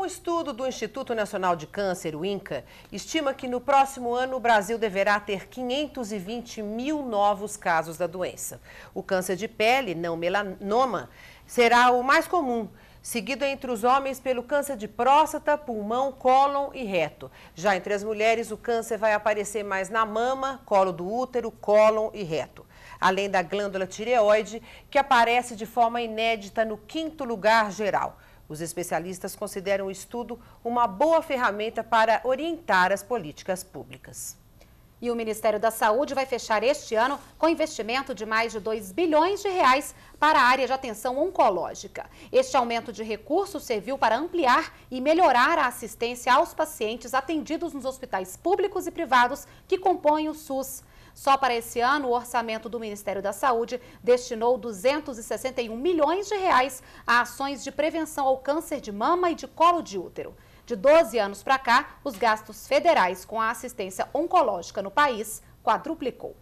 Um estudo do Instituto Nacional de Câncer, o INCA, estima que no próximo ano o Brasil deverá ter 520 mil novos casos da doença. O câncer de pele, não melanoma, será o mais comum, seguido entre os homens pelo câncer de próstata, pulmão, cólon e reto. Já entre as mulheres, o câncer vai aparecer mais na mama, colo do útero, cólon e reto além da glândula tireoide, que aparece de forma inédita no quinto lugar geral. Os especialistas consideram o estudo uma boa ferramenta para orientar as políticas públicas. E o Ministério da Saúde vai fechar este ano com investimento de mais de 2 bilhões de reais para a área de atenção oncológica. Este aumento de recursos serviu para ampliar e melhorar a assistência aos pacientes atendidos nos hospitais públicos e privados que compõem o SUS. Só para esse ano, o orçamento do Ministério da Saúde destinou 261 milhões de reais a ações de prevenção ao câncer de mama e de colo de útero. De 12 anos para cá, os gastos federais com a assistência oncológica no país quadruplicou.